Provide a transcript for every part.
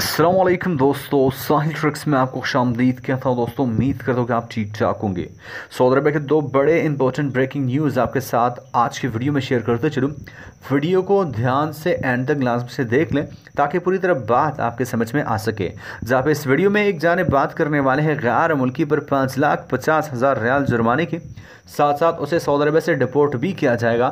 असलम दोस्तों साहिल ट्रिक्स में आपको खुश आमदीद कहता हूँ दोस्तों उम्मीद कर दो कि आप ठीक ठाक होंगे सऊदी अरबिया के दो बड़े इंपॉर्टेंट ब्रेकिंग न्यूज़ आपके साथ आज की वीडियो में शेयर करते चलूँ वीडियो को ध्यान से एंड तक लाजम से देख लें ताकि पूरी तरह बात आपके समझ में आ सके जहाँ इस वीडियो में एक जाने बात करने वाले हैं गैर मुल्की पर पाँच लाख पचास हज़ार रियाल जुर्माने के साथ साथ उसे सऊदी अरबिया से डिपोर्ट भी किया जाएगा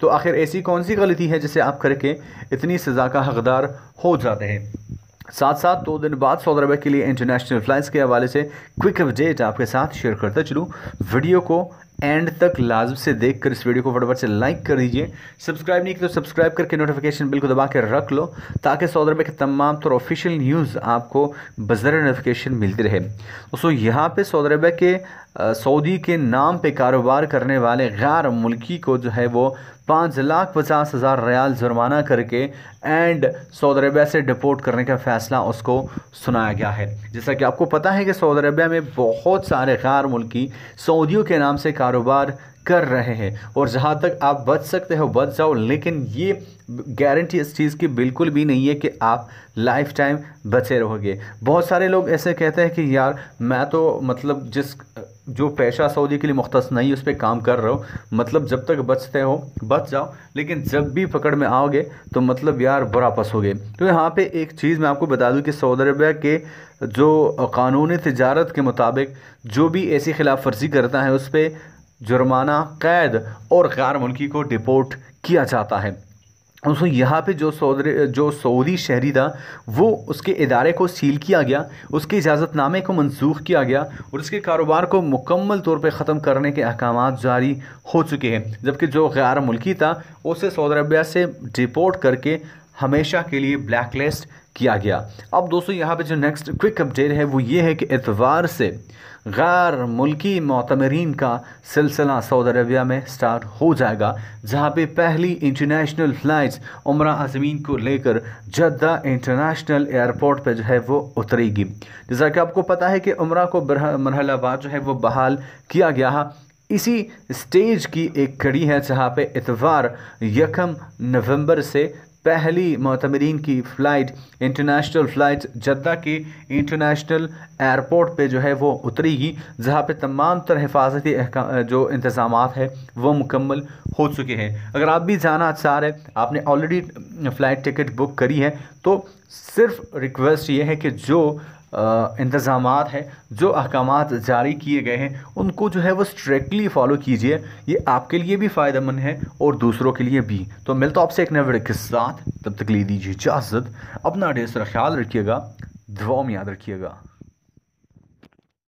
तो आखिर ऐसी कौन सी गलती है जिसे आप करके इतनी सज़ा का हकदार हो जाते हैं साथ साथ दो दिन बाद सऊदी अरब के लिए इंटरनेशनल फ्लाइट्स के हवाले से क्विक अपडेट आपके साथ शेयर करता चलूँ वीडियो को एंड तक लाजम से देख कर इस वीडियो को फटाफट से लाइक कर दीजिए सब्सक्राइब नहीं किया तो सब्सक्राइब करके नोटिफिकेशन बिल को दबा के रख लो ताकि सऊदी अरब के तमाम तौर ऑफिशियल न्यूज़ आपको बजर नोटिफिकेशन मिलती रहे दोस्तों यहाँ पे सऊदी अरब के सऊदी के नाम पे कारोबार करने वाले गैर मुल्की को जो है वो पाँच लाख पचास हज़ार रयाल जुर्माना करके एंड सऊदी अरबिया से डिपोर्ट करने का फ़ैसला उसको सुनाया गया है जैसा कि आपको पता है कि सऊदी अरबिया में बहुत सारे गैर मुल्की सऊदियों के नाम से कारोबार कर रहे हैं और जहाँ तक आप बच सकते हो बच जाओ लेकिन ये गारंटी इस चीज़ की बिल्कुल भी नहीं है कि आप लाइफ टाइम बचे रहोगे बहुत सारे लोग ऐसे कहते हैं कि यार मैं तो मतलब जिस जो पेशा सऊदी के लिए मुख्त नहीं उस पर काम कर रहा हूँ मतलब जब तक बचते हो बच जाओ लेकिन जब भी पकड़ में आओगे तो मतलब यार बुरा पसोगे तो यहाँ पे एक चीज़ मैं आपको बता दूँ कि सऊदी अरबिया के जो कानूनी तजारत के मुताबिक जो भी ऐसी खिलाफ वर्जी करता है उस पर जुर्माना कैद और गैर मुल्की को डिपोर्ट किया जाता है उसको यहाँ पे जो सऊदी जो सऊदी शहरी था वो उसके इदारे को सील किया गया उसके इजाज़तनामे को मंसूख किया गया और उसके कारोबार को मुकम्मल तौर पे ख़त्म करने के अहकाम जारी हो चुके हैं जबकि जो गैर मुल्की था उसे सऊदी अरबिया से डिपोर्ट करके हमेशा के लिए ब्लैकलिस्ट किया गया अब दोस्तों यहाँ पे जो नेक्स्ट क्विक अपडेट है वो ये है कि इतवार से गैर मुल्की मतमरीन का सिलसिला सऊदी अरबिया में स्टार्ट हो जाएगा जहाँ पे पहली इंटरनेशनल फ्लाइट्स उम्र आजमीन को लेकर जद्दा इंटरनेशनल एयरपोर्ट पे जो है वो उतरेगी जैसा कि आपको पता है कि उम्र को मरहलाबाद जो है वो बहाल किया गया है इसी स्टेज की एक कड़ी है जहाँ पे इतवार यकम नवंबर से पहली मतमरीन की फ़्लाइट इंटरनेशनल फ़्लाइट जद्दा के इंटरनेशनल एयरपोर्ट पे जो है वो उतरेगी जहाँ पे तमाम तर हिफाजती जो इंतज़ाम है वो मुकम्मल हो चुके हैं अगर आप भी जाना चाह रहे आपने ऑलरेडी फ़्लाइट टिकट बुक करी है तो सिर्फ रिक्वेस्ट ये है कि जो इंतज़ाम है जो अहकाम जारी किए गए हैं उनको जो है वो स्ट्रिक्टली फॉलो कीजिए ये आपके लिए भी फ़ायदेमंद है और दूसरों के लिए भी तो मिलता आपसे एक नए वीडियो के साथ तब तक ले दीजिए इजाज़त अपना डेस्ट ख्याल रखिएगा दुआ में याद रखिएगा